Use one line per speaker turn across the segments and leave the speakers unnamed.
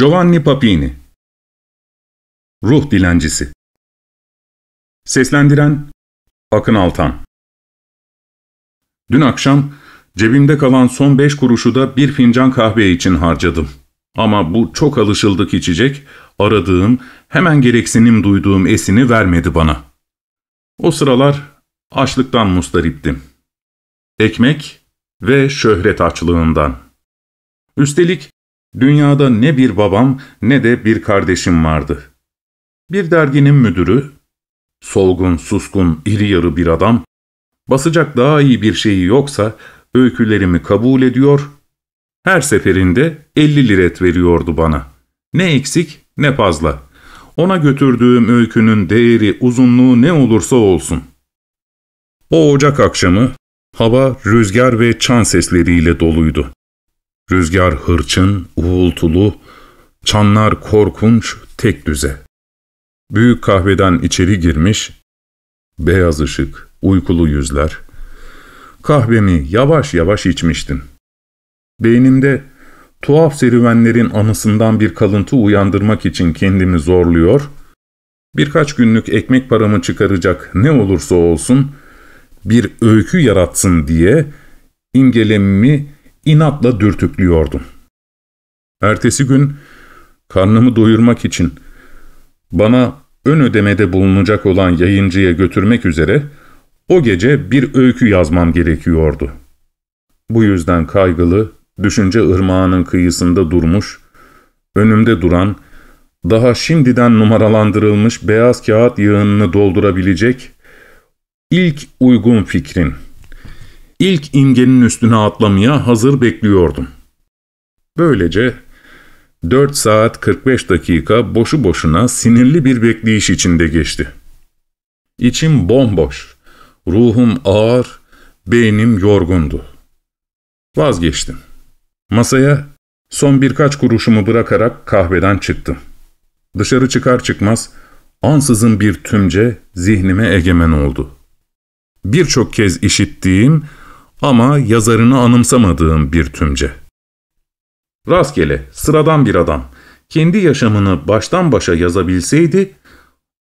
Giovanni Papini Ruh Dilencisi Seslendiren Akın Altan Dün akşam cebimde kalan son beş kuruşu da bir fincan kahve için harcadım. Ama bu çok alışıldık içecek, aradığım, hemen gereksinim duyduğum esini vermedi bana. O sıralar açlıktan mustariptim. Ekmek ve şöhret açlığından. Üstelik Dünyada ne bir babam ne de bir kardeşim vardı. Bir derginin müdürü, solgun, suskun, iri yarı bir adam, basacak daha iyi bir şeyi yoksa öykülerimi kabul ediyor, her seferinde 50 liret veriyordu bana. Ne eksik ne fazla. Ona götürdüğüm öykünün değeri, uzunluğu ne olursa olsun. O ocak akşamı hava rüzgar ve çan sesleriyle doluydu. Rüzgar hırçın, uğultulu, çanlar korkunç, tek düze. Büyük kahveden içeri girmiş, beyaz ışık, uykulu yüzler. Kahvemi yavaş yavaş içmiştim. Beynimde tuhaf serüvenlerin anısından bir kalıntı uyandırmak için kendimi zorluyor, birkaç günlük ekmek paramı çıkaracak ne olursa olsun bir öykü yaratsın diye imgelemimi inatla dürtüklüyordum. Ertesi gün karnımı doyurmak için bana ön ödemede bulunacak olan yayıncıya götürmek üzere o gece bir öykü yazmam gerekiyordu. Bu yüzden kaygılı, düşünce ırmağının kıyısında durmuş, önümde duran, daha şimdiden numaralandırılmış beyaz kağıt yığınını doldurabilecek ilk uygun fikrin, ilk imgenin üstüne atlamaya hazır bekliyordum. Böylece 4 saat 45 dakika boşu boşuna sinirli bir bekleyiş içinde geçti. İçim bomboş, ruhum ağır, beynim yorgundu. Vazgeçtim. Masaya son birkaç kuruşumu bırakarak kahveden çıktım. Dışarı çıkar çıkmaz ansızın bir tümce zihnime egemen oldu. Birçok kez işittiğim ama yazarını anımsamadığım bir tümce. Rastgele, sıradan bir adam, kendi yaşamını baştan başa yazabilseydi,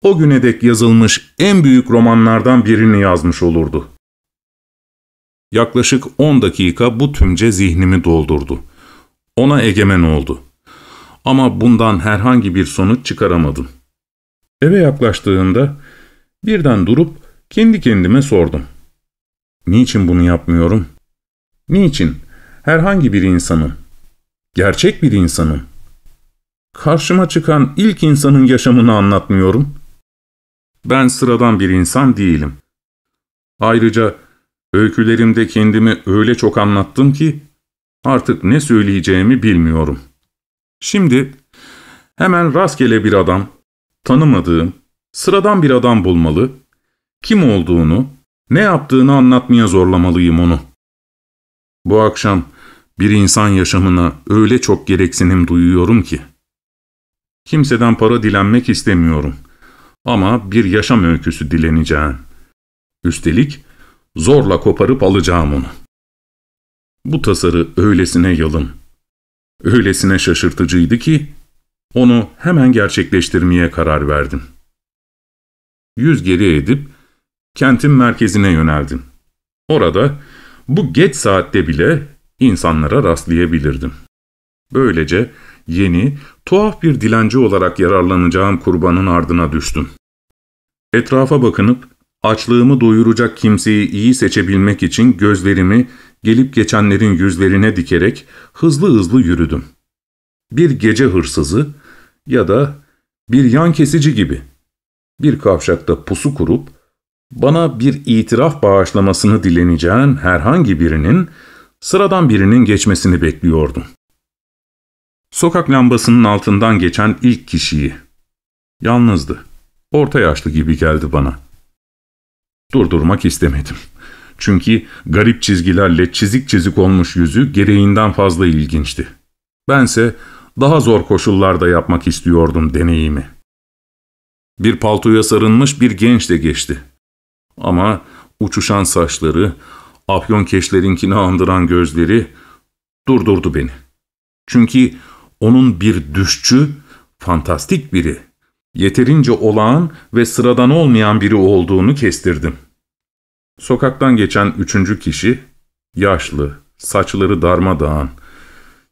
o güne dek yazılmış en büyük romanlardan birini yazmış olurdu. Yaklaşık 10 dakika bu tümce zihnimi doldurdu. Ona egemen oldu. Ama bundan herhangi bir sonuç çıkaramadım. Eve yaklaştığımda birden durup kendi kendime sordum. Niçin bunu yapmıyorum? Niçin? Herhangi bir insanım. Gerçek bir insanım. Karşıma çıkan ilk insanın yaşamını anlatmıyorum. Ben sıradan bir insan değilim. Ayrıca öykülerimde kendimi öyle çok anlattım ki artık ne söyleyeceğimi bilmiyorum. Şimdi hemen rastgele bir adam, tanımadığım, sıradan bir adam bulmalı, kim olduğunu, ne yaptığını anlatmaya zorlamalıyım onu. Bu akşam bir insan yaşamına öyle çok gereksinim duyuyorum ki. Kimseden para dilenmek istemiyorum. Ama bir yaşam öyküsü dileneceğim. Üstelik zorla koparıp alacağım onu. Bu tasarı öylesine yalın, öylesine şaşırtıcıydı ki onu hemen gerçekleştirmeye karar verdim. Yüz geri edip kentin merkezine yöneldim. Orada bu geç saatte bile insanlara rastlayabilirdim. Böylece yeni, tuhaf bir dilenci olarak yararlanacağım kurbanın ardına düştüm. Etrafa bakınıp açlığımı doyuracak kimseyi iyi seçebilmek için gözlerimi gelip geçenlerin yüzlerine dikerek hızlı hızlı yürüdüm. Bir gece hırsızı ya da bir yan kesici gibi. Bir kavşakta pusu kurup bana bir itiraf bağışlamasını dileneceğin herhangi birinin sıradan birinin geçmesini bekliyordum. Sokak lambasının altından geçen ilk kişiyi. Yalnızdı. Orta yaşlı gibi geldi bana. Durdurmak istemedim. Çünkü garip çizgilerle çizik çizik olmuş yüzü gereğinden fazla ilginçti. Bense daha zor koşullarda yapmak istiyordum deneyimi. Bir paltoya sarılmış bir genç de geçti. Ama uçuşan saçları, afyon keşlerinkini andıran gözleri durdurdu beni. Çünkü onun bir düşçü, fantastik biri, yeterince olağan ve sıradan olmayan biri olduğunu kestirdim. Sokaktan geçen üçüncü kişi, yaşlı, saçları darmadağın,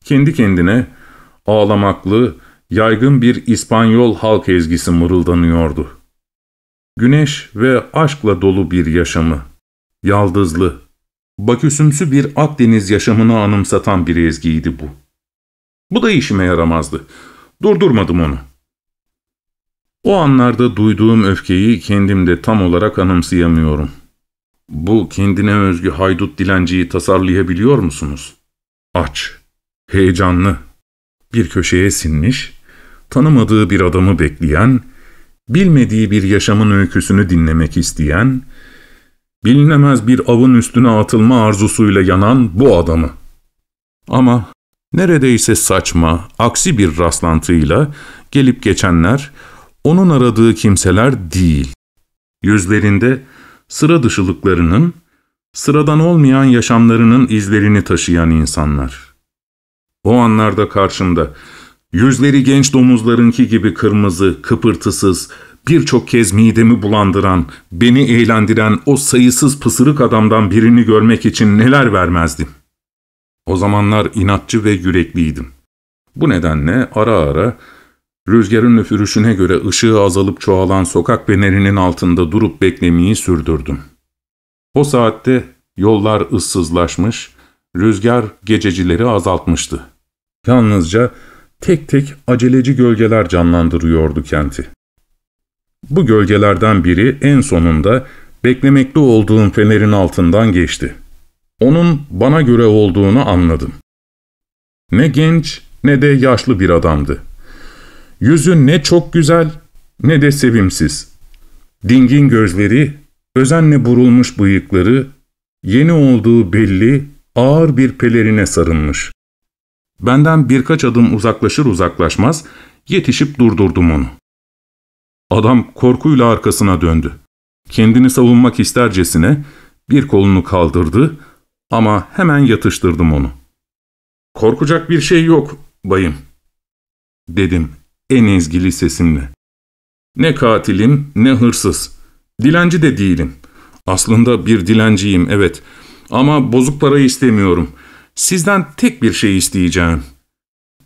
kendi kendine ağlamaklı, yaygın bir İspanyol halk ezgisi mırıldanıyordu.'' güneş ve aşkla dolu bir yaşamı, yaldızlı, baküsümsü bir Akdeniz yaşamını anımsatan bir ezgiydi bu. Bu da işime yaramazdı. Durdurmadım onu. O anlarda duyduğum öfkeyi kendimde tam olarak anımsayamıyorum. Bu kendine özgü haydut dilenciyi tasarlayabiliyor musunuz? Aç, heyecanlı, bir köşeye sinmiş, tanımadığı bir adamı bekleyen, bilmediği bir yaşamın öyküsünü dinlemek isteyen, bilinemez bir avın üstüne atılma arzusuyla yanan bu adamı. Ama neredeyse saçma, aksi bir rastlantıyla gelip geçenler, onun aradığı kimseler değil. Yüzlerinde sıra dışılıklarının, sıradan olmayan yaşamlarının izlerini taşıyan insanlar. O anlarda karşımda Yüzleri genç domuzlarınki gibi kırmızı, kıpırtısız, birçok kez midemi bulandıran, beni eğlendiren o sayısız pısırık adamdan birini görmek için neler vermezdim. O zamanlar inatçı ve yürekliydim. Bu nedenle ara ara rüzgarın üfürüşüne göre ışığı azalıp çoğalan sokak fenerinin altında durup beklemeyi sürdürdüm. O saatte yollar ıssızlaşmış, rüzgar gececileri azaltmıştı. Yalnızca tek tek aceleci gölgeler canlandırıyordu kenti. Bu gölgelerden biri en sonunda beklemekte olduğum fenerin altından geçti. Onun bana göre olduğunu anladım. Ne genç ne de yaşlı bir adamdı. Yüzü ne çok güzel ne de sevimsiz. Dingin gözleri, özenle burulmuş bıyıkları, yeni olduğu belli ağır bir pelerine sarılmış. Benden birkaç adım uzaklaşır uzaklaşmaz yetişip durdurdum onu. Adam korkuyla arkasına döndü. Kendini savunmak istercesine bir kolunu kaldırdı ama hemen yatıştırdım onu. ''Korkacak bir şey yok bayım.'' dedim en ezgili sesimle. ''Ne katilim ne hırsız. Dilenci de değilim. Aslında bir dilenciyim evet ama bozuk parayı istemiyorum.'' Sizden tek bir şey isteyeceğim.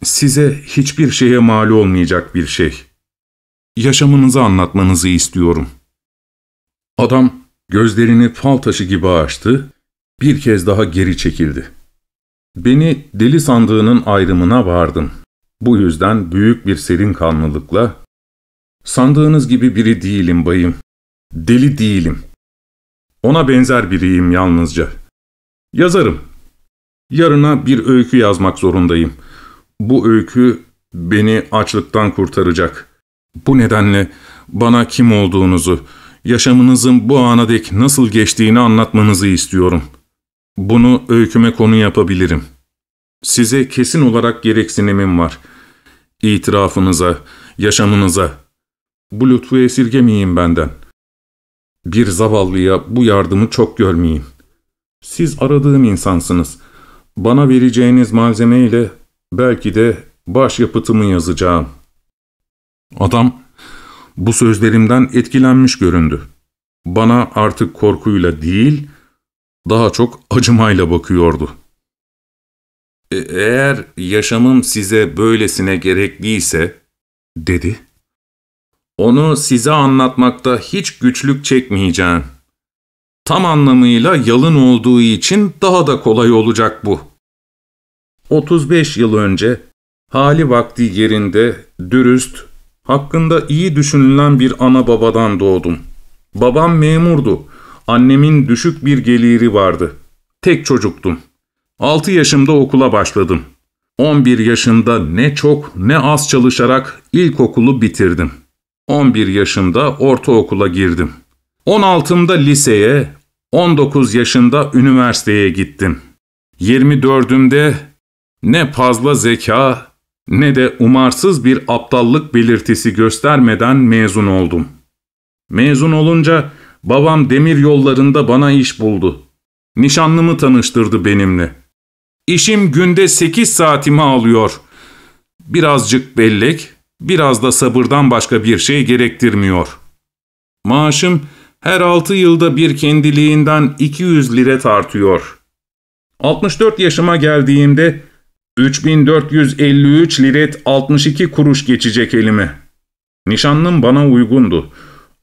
Size hiçbir şeye mal olmayacak bir şey. Yaşamınızı anlatmanızı istiyorum. Adam gözlerini fal taşı gibi açtı, bir kez daha geri çekildi. Beni deli sandığının ayrımına vardım. Bu yüzden büyük bir serin kanlılıkla ''Sandığınız gibi biri değilim bayım. Deli değilim. Ona benzer biriyim yalnızca. Yazarım.'' Yarına bir öykü yazmak zorundayım. Bu öykü beni açlıktan kurtaracak. Bu nedenle bana kim olduğunuzu, yaşamınızın bu ana dek nasıl geçtiğini anlatmanızı istiyorum. Bunu öyküme konu yapabilirim. Size kesin olarak gereksinimim var. İtirafınıza, yaşamınıza. Bu lütfu esirgemeyeyim benden. Bir zavallıya bu yardımı çok görmeyeyim. Siz aradığım insansınız.'' Bana vereceğiniz malzeme ile belki de başyapıtımı yazacağım. Adam bu sözlerimden etkilenmiş göründü. Bana artık korkuyla değil, daha çok acımayla bakıyordu. E eğer yaşamım size böylesine gerekliyse, dedi, onu size anlatmakta hiç güçlük çekmeyeceğim tam anlamıyla yalın olduğu için daha da kolay olacak bu. 35 yıl önce hali vakti yerinde, dürüst, hakkında iyi düşünülen bir ana babadan doğdum. Babam memurdu. Annemin düşük bir geliri vardı. Tek çocuktum. 6 yaşımda okula başladım. 11 yaşında ne çok ne az çalışarak ilkokulu bitirdim. 11 yaşımda ortaokula girdim. 16'mda liseye, 19 yaşında üniversiteye gittim. 24'ümde ne fazla zeka ne de umarsız bir aptallık belirtisi göstermeden mezun oldum. Mezun olunca babam demir yollarında bana iş buldu. Nişanlımı tanıştırdı benimle. İşim günde 8 saatimi alıyor. Birazcık bellek, biraz da sabırdan başka bir şey gerektirmiyor. Maaşım her altı yılda bir kendiliğinden 200 lira tartıyor. 64 yaşıma geldiğimde 3453 liret 62 kuruş geçecek elime. Nişanlım bana uygundu.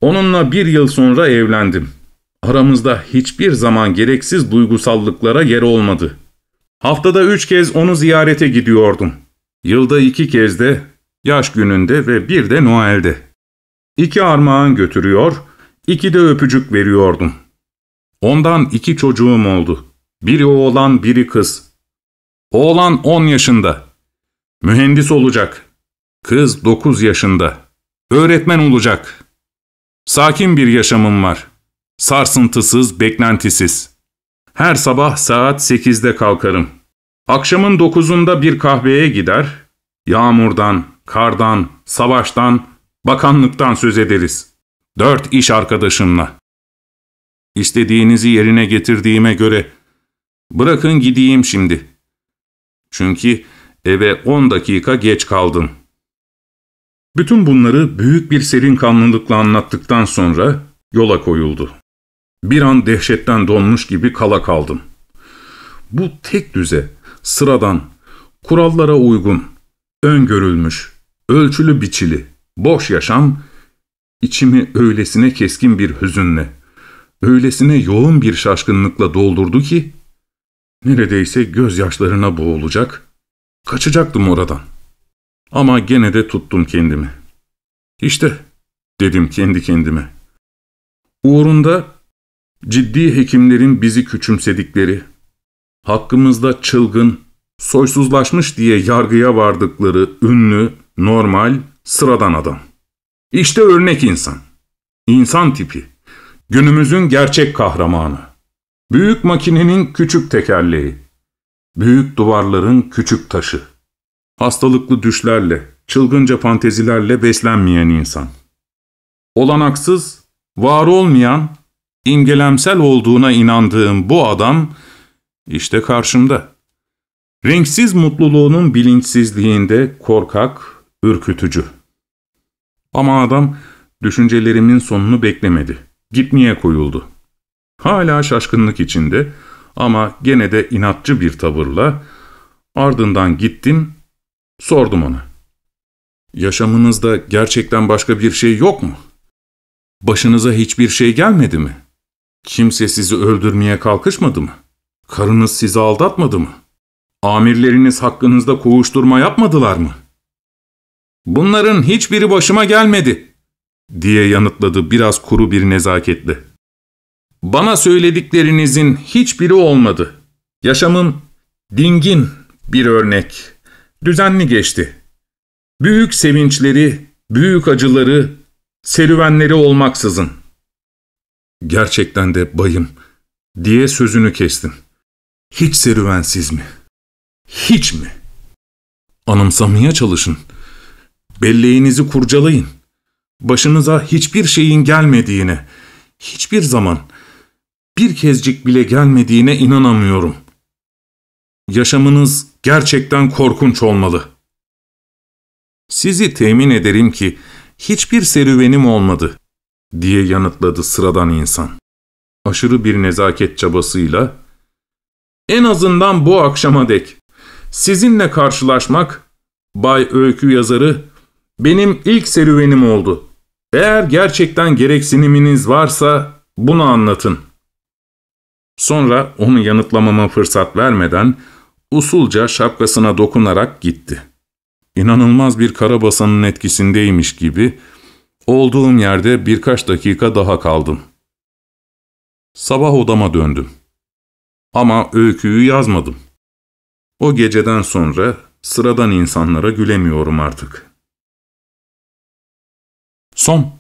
Onunla bir yıl sonra evlendim. Aramızda hiçbir zaman gereksiz duygusallıklara yer olmadı. Haftada üç kez onu ziyarete gidiyordum. Yılda iki kez de, yaş gününde ve bir de Noel'de. İki armağan götürüyor, İki de öpücük veriyordum. Ondan iki çocuğum oldu. Biri oğlan, biri kız. Oğlan on yaşında. Mühendis olacak. Kız dokuz yaşında. Öğretmen olacak. Sakin bir yaşamım var. Sarsıntısız, beklentisiz. Her sabah saat sekizde kalkarım. Akşamın dokuzunda bir kahveye gider. Yağmurdan, kardan, savaştan, bakanlıktan söz ederiz. Dört iş arkadaşımla. İstediğinizi yerine getirdiğime göre bırakın gideyim şimdi. Çünkü eve on dakika geç kaldım. Bütün bunları büyük bir serin kanlılıkla anlattıktan sonra yola koyuldu. Bir an dehşetten donmuş gibi kala kaldım. Bu tek düze, sıradan, kurallara uygun, öngörülmüş, ölçülü biçili, boş yaşam İçimi öylesine keskin bir hüzünle, öylesine yoğun bir şaşkınlıkla doldurdu ki, neredeyse gözyaşlarına boğulacak, kaçacaktım oradan. Ama gene de tuttum kendimi. İşte, dedim kendi kendime. Uğrunda ciddi hekimlerin bizi küçümsedikleri, hakkımızda çılgın, soysuzlaşmış diye yargıya vardıkları ünlü, normal, sıradan adam. İşte örnek insan. İnsan tipi. Günümüzün gerçek kahramanı. Büyük makinenin küçük tekerleği. Büyük duvarların küçük taşı. Hastalıklı düşlerle, çılgınca fantezilerle beslenmeyen insan. Olanaksız, var olmayan, imgelemsel olduğuna inandığım bu adam işte karşımda. Renksiz mutluluğunun bilinçsizliğinde korkak, ürkütücü.'' Ama adam düşüncelerimin sonunu beklemedi. Gitmeye koyuldu. Hala şaşkınlık içinde ama gene de inatçı bir tavırla ardından gittim, sordum ona. Yaşamınızda gerçekten başka bir şey yok mu? Başınıza hiçbir şey gelmedi mi? Kimse sizi öldürmeye kalkışmadı mı? Karınız sizi aldatmadı mı? Amirleriniz hakkınızda kovuşturma yapmadılar mı?'' ''Bunların hiçbiri başıma gelmedi.'' diye yanıtladı biraz kuru bir nezaketle. ''Bana söylediklerinizin hiçbiri olmadı. Yaşamım dingin bir örnek. Düzenli geçti. Büyük sevinçleri, büyük acıları, serüvenleri olmaksızın.'' ''Gerçekten de bayım.'' diye sözünü kestim. ''Hiç serüvensiz mi? Hiç mi?'' Anımsamaya çalışın.'' Belleğinizi kurcalayın. Başınıza hiçbir şeyin gelmediğine, hiçbir zaman bir kezcik bile gelmediğine inanamıyorum. Yaşamınız gerçekten korkunç olmalı. Sizi temin ederim ki hiçbir serüvenim olmadı diye yanıtladı sıradan insan. Aşırı bir nezaket çabasıyla en azından bu akşama dek sizinle karşılaşmak Bay Öykü yazarı benim ilk serüvenim oldu. Eğer gerçekten gereksiniminiz varsa bunu anlatın. Sonra onu yanıtlamama fırsat vermeden usulca şapkasına dokunarak gitti. İnanılmaz bir karabasanın etkisindeymiş gibi olduğum yerde birkaç dakika daha kaldım. Sabah odama döndüm. Ama öyküyü yazmadım. O geceden sonra sıradan insanlara gülemiyorum artık.'' Son